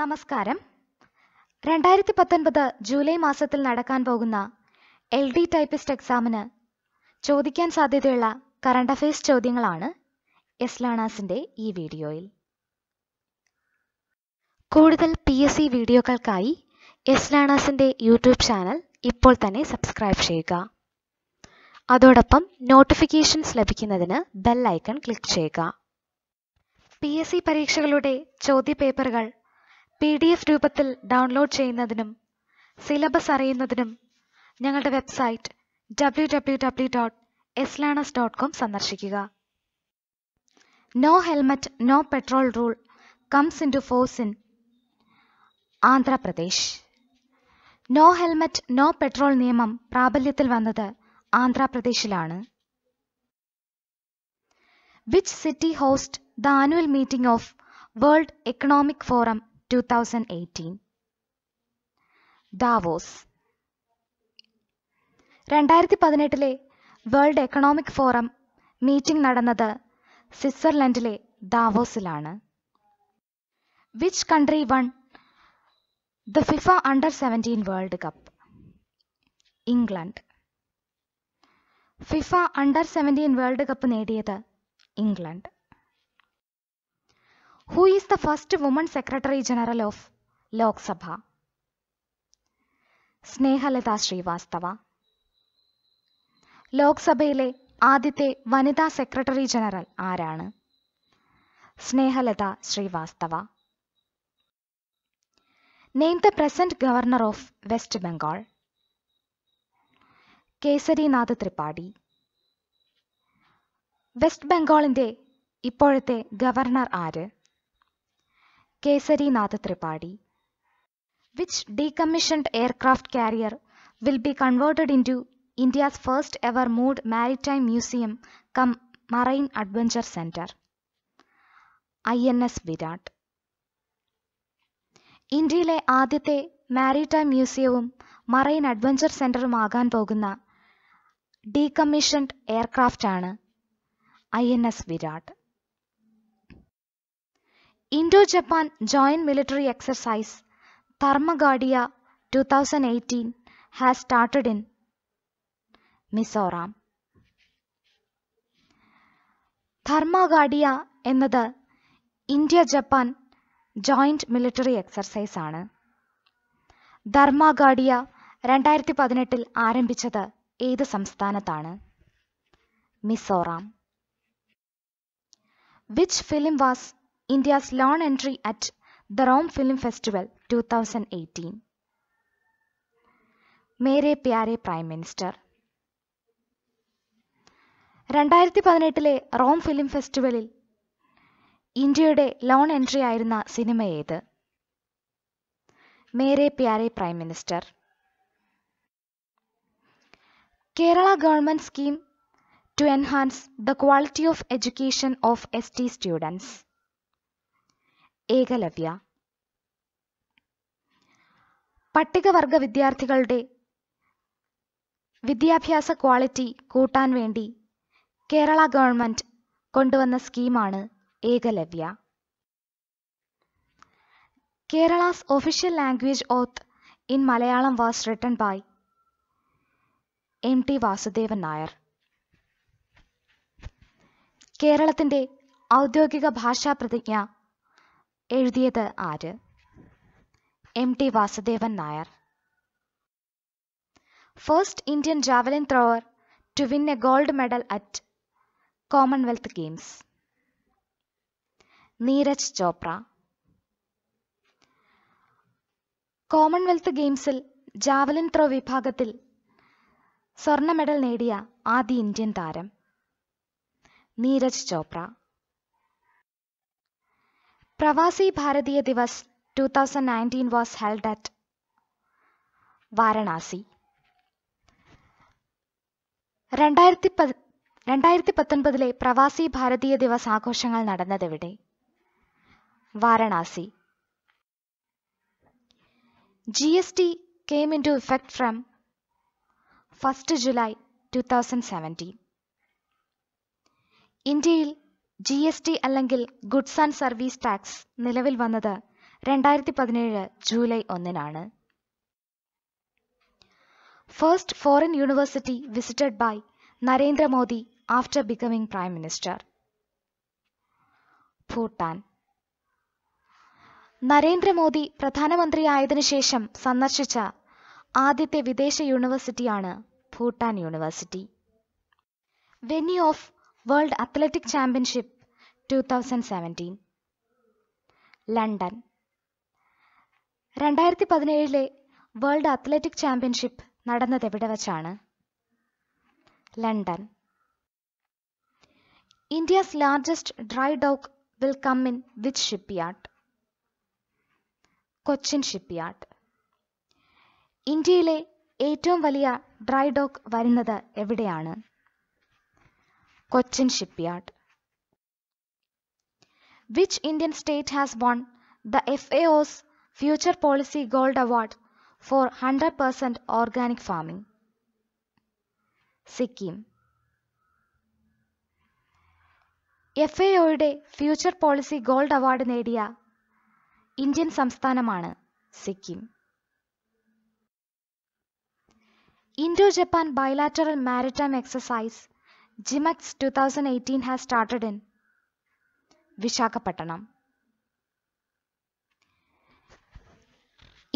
നമസ്കാരം രണ്ടായിരത്തി പത്തൊൻപത് ജൂലൈ മാസത്തിൽ നടക്കാൻ പോകുന്ന എൽ ഡി ടൈപ്പിസ്റ്റ് എക്സാമിന് ചോദിക്കാൻ സാധ്യതയുള്ള കറണ്ട് അഫയേഴ്സ് ചോദ്യങ്ങളാണ് എസ് എസ്ലാണാസിൻ്റെ ഈ വീഡിയോയിൽ കൂടുതൽ പി എസ് സി വീഡിയോകൾക്കായി എസ്ലാണാസിൻ്റെ യൂട്യൂബ് ചാനൽ ഇപ്പോൾ തന്നെ സബ്സ്ക്രൈബ് ചെയ്യുക അതോടൊപ്പം നോട്ടിഫിക്കേഷൻസ് ലഭിക്കുന്നതിന് ബെൽ ഐക്കൺ ക്ലിക്ക് ചെയ്യുക പി എസ് സി പരീക്ഷകളുടെ ചോദ്യപേപ്പറുകൾ പി ഡി എഫ് രൂപത്തിൽ ഡൗൺലോഡ് ചെയ്യുന്നതിനും സിലബസ് അറിയുന്നതിനും ഞങ്ങളുടെ website W W W dot learners dot com സന്ദർശിക്കുക no helmet no petrol rule comes in to force in Andhra Pradesh no helmet no petrol നിയമം പ്രാബല്യത്തിൽ വന്നത് ആന്ധ്രാപ്രദേശിലാണ് which city host the annual meeting of world economic forum 2018 Davos രണ്ടായിരത്തി പതിനെട്ടിലെ world economic forum meeting നടന്നത് സ്വിറ്റ്സർലൻഡിലെ ദാവോസിലാണ് which country won the FIFA under seventeen World Cup England FIFA under seventeen World Cup നേടിയത് England who is the first woman secretary general of Lok Sabha Snehlata Srivastava ലോക്സഭയിലെ ആദ്യത്തെ വനിതാ secretary general ആരാണ് Snehlata Srivastava name the present governor of West Bengal Kesarinath Tripathi West ബംഗാളിന്റെ ഇപ്പോഴത്തെ governor ആര് Kesarinath Tripathi. Which decommissioned aircraft carrier will be converted into India's first ever moored maritime museum come Marine Adventure Center. INS Virat ഇന്ത്യയിലെ ആദ്യത്തെ maritime മ്യൂസിയവും marine adventure സെന്ററും ആകാൻ പോകുന്ന decommissioned എയർക്രാഫ്റ്റാണ് I N S Viraat Indo Japan joint military exercise Dharma Guardian two thousand eighteen has started in Mizoram Dharma Guardian എന്നത് India Japan joint military exercise ആണ് ധർമാഗാഡിയ രണ്ടായിരത്തി പതിനെട്ടിൽ ആരംഭിച്ചത് ഏത് സംസ്ഥാനത്താണ് Mizoram which film was India's Lone Entry at the Rome Film Festival 2018. Mere Pyare Prime Minister രണ്ടായിരത്തി പതിനെട്ടിലെ Rome film ഫെസ്റ്റിവലിൽ ഇന്ത്യയുടെ ലോൺ എൻട്രി ആയിരുന്ന സിനിമ ഏത് Mere Pyare prime minister Kerala government scheme to enhance the quality of education of S T students Eklavya പട്ടികവർഗ വിദ്യാർത്ഥികളുടെ വിദ്യാഭ്യാസ quality കൂട്ടാൻ വേണ്ടി കേരള ഗവൺമെന്റ് കൊണ്ടുവന്ന സ്കീമാണ് Eklavya Kerala's official language oath in Malayalam was written by M T Vasudevan Nair കേരളത്തിന്റെ ഔദ്യോഗിക ഭാഷാ പ്രതിജ്ഞ എഴുതിയത് ആര് M T Vasudevan Nair first Indian javelin thrower to win a gold medal at Commonwealth Games Neeraj Chopra Commonwealth ഗെയിംസിൽ ജാവലിൻ ത്രോ വിഭാഗത്തിൽ സ്വർണ്ണ മെഡൽ നേടിയ ആദ്യ ഇന്ത്യൻ താരം Neeraj Chopra Pravasi Bharatiya Divas two thousand nineteen was held at Varanasi രണ്ടായിരത്തി പതി രണ്ടായിരത്തി പത്തൊൻപതിലെ പ്രവാസി ഭാരതീയ ദിവസ് ആഘോഷങ്ങൾ നടന്നതെവിടെ Varanasi G S T came in to effect from first July two thousand seventeen ഇന്ത്യയിൽ ജി എസ് ടി അല്ലെങ്കിൽ ഗുഡ്സ് ആൻഡ് സർവീസ് ടാക്സ് നിലവിൽ വന്നത് രണ്ടായിരത്തി പതിനേഴ് ജൂലൈ ഒന്നിനാണ് first foreign university visited by Narendra Modi after becoming prime minister Bhutan Narendra Modi പ്രധാനമന്ത്രിയായതിനു ശേഷം സന്ദർശിച്ച ആദ്യത്തെ വിദേശ യൂണിവേഴ്സിറ്റിയാണ് Bhutan university venue of World Athletic Championship two thousand seventeen London രണ്ടായിരത്തി പതിനേഴിലെ വേൾഡ് അത്ലറ്റിക് ചാമ്പ്യൻഷിപ്പ് നടന്നത് എവിടെ വച്ചാണ് London India's largest dry dock will come in which yard Cochin shipyard ഇന്ത്യയിലെ ഏറ്റവും വലിയ ഡ്രൈ ഡോക്ക് വരുന്നത് എവിടെയാണ് Cochin Shipyard. Which Indian state has won the FAO's Future Policy Gold Award for 100% organic farming? Sikkim. FAO Day Future Policy Gold Award in India, Indian Samstana Mana, Sikkim. Indo Japan Bilateral Maritime Exercise JIMEX two thousand eighteen has started in Visakhapatnam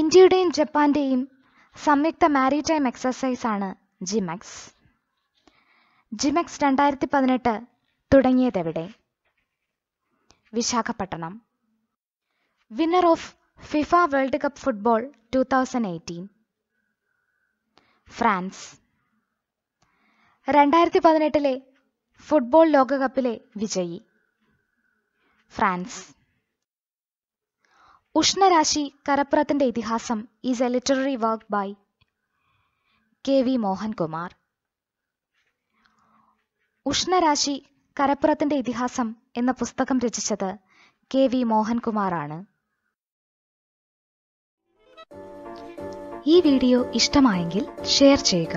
ഇന്ത്യയുടെയും ജപ്പാന്റെയും സംയുക്ത maritime exercise ആണ് ജിമക്സ് ജിമക്സ് രണ്ടായിരത്തി പതിനെട്ട് തുടങ്ങിയത് എവിടെ Visakhapatnam winner of FIFA World Cup football two thousand eighteen France രണ്ടായിരത്തി പതിനെട്ടിലെ ഫുട്ബോൾ ലോകകപ്പിലെ വിജയി ഫ്രാൻസ് ഉഷ്ണരാശി കരപ്പുറത്തിന്റെ ഇതിഹാസം is a literary work by K V Mohankumar Ushnarashi കരപ്പുറത്തിന്റെ ഇതിഹാസം എന്ന പുസ്തകം രചിച്ചത് കെ വി മോഹൻകുമാറാണ് ഈ വീഡിയോ ഇഷ്ടമായെങ്കിൽ ഷെയർ ചെയ്യുക